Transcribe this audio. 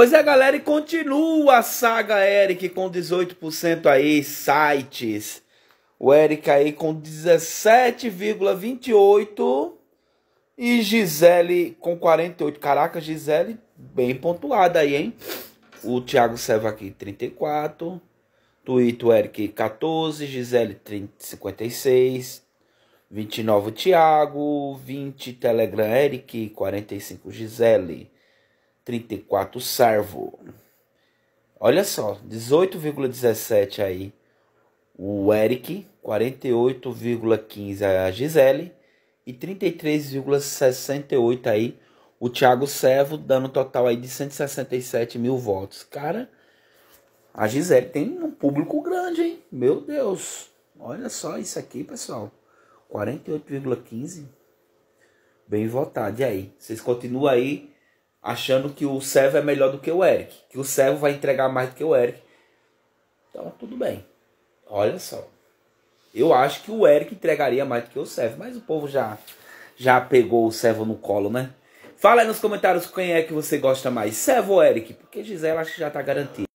Pois é, galera, e continua a saga Eric com 18% aí, sites. O Eric aí com 17,28% e Gisele com 48%. Caraca, Gisele bem pontuada aí, hein? O Thiago Seva aqui 34%, Twitter Eric 14%, Gisele 30, 56%. 29 Thiago, 20 Telegram Eric, 45 Gisele, 34 Sarvo. Olha só, 18,17 aí o Eric, 48,15 a Gisele e 33,68 aí o Thiago Servo, dando um total aí de 167 mil votos. Cara, a Gisele tem um público grande, hein? Meu Deus! Olha só isso aqui, pessoal. 48,15. Bem votado. E aí? Vocês continuam aí achando que o servo é melhor do que o Eric, que o servo vai entregar mais do que o Eric. Então, tudo bem. Olha só. Eu acho que o Eric entregaria mais do que o servo, mas o povo já já pegou o servo no colo, né? Fala aí nos comentários quem é que você gosta mais, servo ou Eric, porque Gisele acho que já tá garantido.